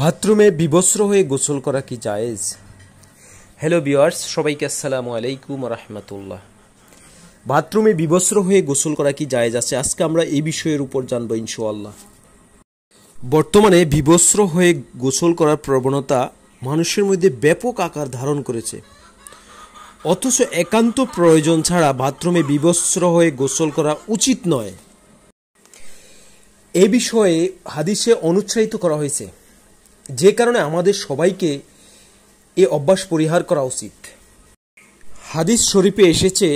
বাথরুমে বিবস্ত্র হয়ে গোসল করা কি জায়েজ হ্যালো বিওয়ার্স সবাইকে আসসালামু আলাইকুম রহমতুল্লাহ বাথরুমে বিবস্ত্র হয়ে গোসল করা কি জায়েজ আছে আজকে আমরা এই বিষয়ের উপর জানব ইনশোয়াল্লাহ বর্তমানে বিবস্ত্র হয়ে গোসল করার প্রবণতা মানুষের মধ্যে ব্যাপক আকার ধারণ করেছে অথচ একান্ত প্রয়োজন ছাড়া বাথরুমে বিবস্ত্র হয়ে গোসল করা উচিত নয় এ বিষয়ে হাদিসে অনুৎসাহিত করা হয়েছে যে কারণে আমাদের সবাইকে এ অভ্যাস পরিহার করা উচিত হাদিস শরীফে এসেছে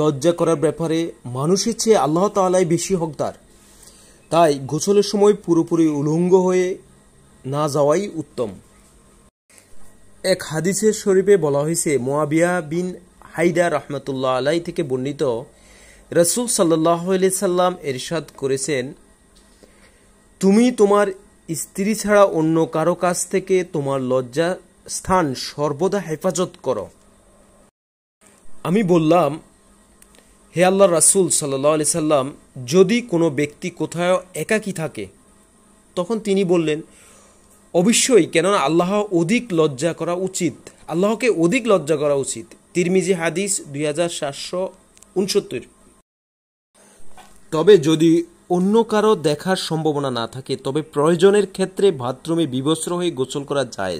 লজ্জা করার ব্যাপারে মানুষের চেয়ে আল্লাহ তালাই বেশি হকদার তাই গোসলের সময় পুরোপুরি উলঙ্গ হয়ে না যাওয়াই উত্তম এক হাদিসের শরীফে বলা হয়েছে মোয়াবিয়া বিন হাইদা রহমতুল্লাহ আলাই থেকে বর্ণিত রসুল সাল্লাহ সাল্লাম এরশাদ করেছেন তুমি তোমার স্ত্রী ছাড়া অন্য কারো কাছ থেকে তোমার লজ্জা স্থান সর্বদা হেফাজত করো আমি বললাম হে আল্লাহ রাসুল সাল্লাহ আলি সাল্লাম যদি কোনো ব্যক্তি কোথাও একাকী থাকে তখন তিনি বললেন অবশ্যই কেননা আল্লাহ অধিক লজ্জা করা উচিত আল্লাহকে অধিক লজ্জা করা উচিত তিরমিজি হাদিস দুই হাজার সাতশো উনসত্তর তবে যদি অন্য কারো দেখার সম্ভাবনা না থাকে তবে প্রয়োজনের ক্ষেত্রে বাথরুমে বিবস্ত্র হয়ে গোসল করা যায়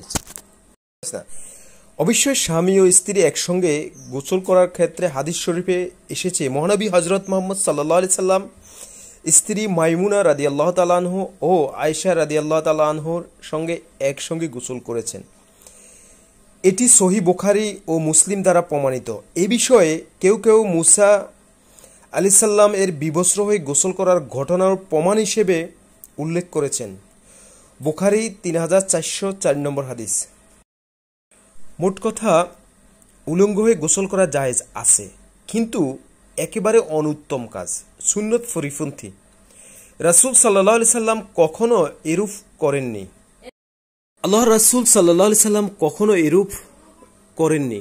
অবশ্যই স্বামী ও স্ত্রী একসঙ্গে গোসল করার ক্ষেত্রে হাদিস শরীফে এসেছে মহানবী হজরত মোহাম্মদ সাল্লাহ আলি সাল্লাম স্ত্রী মাইমুনা রাদি আল্লাহ তালাহ ও আয়সা রাদি আল্লাহ তালহর সঙ্গে একসঙ্গে গোসল করেছেন এটি সহি বোখারি ও মুসলিম দ্বারা প্রমাণিত এ বিষয়ে কেউ কেউ মুসা আলিসাল্লাম এর বিভস্র হয়ে গোসল করার ঘটনার প্রমাণ হিসেবে উল্লেখ করেছেন বুখারি তিন হাজার চারশো চার নম্বর হাদিস মোট কথা উলঙ্গ হয়ে গোসল করা জায়েজ আছে কিন্তু একেবারে অনুত্তম কাজ সুন্নত ফরিফন্থী রাসুল সাল্লাহ সাল্লাম কখনো এরূপ করেননি আল্লাহ রাসুল সাল্লাহ সাল্লাম কখনো এরূপ করেননি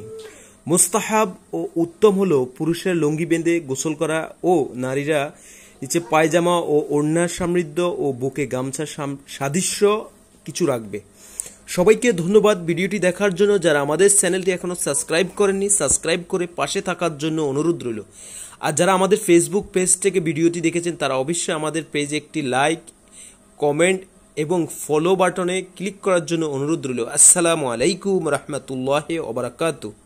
মুস্তাহাব ও উত্তম হলো পুরুষের লুঙ্গি বেঁধে গোসল করা ও নারীরা নিচে পায়জামা ও ওড়নার সমৃদ্ধ ও বুকে গামছা সাদৃশ্য কিছু রাখবে সবাইকে ধন্যবাদ ভিডিওটি দেখার জন্য যারা আমাদের চ্যানেলটি এখনও সাবস্ক্রাইব করেননি সাবস্ক্রাইব করে পাশে থাকার জন্য অনুরোধ রইল আর যারা আমাদের ফেসবুক পেজ থেকে ভিডিওটি দেখেছেন তারা অবশ্যই আমাদের পেজে একটি লাইক কমেন্ট এবং ফলো বাটনে ক্লিক করার জন্য অনুরোধ রইল আসসালামু আলাইকুম রহমতুল্লাহ ওবরাকাতু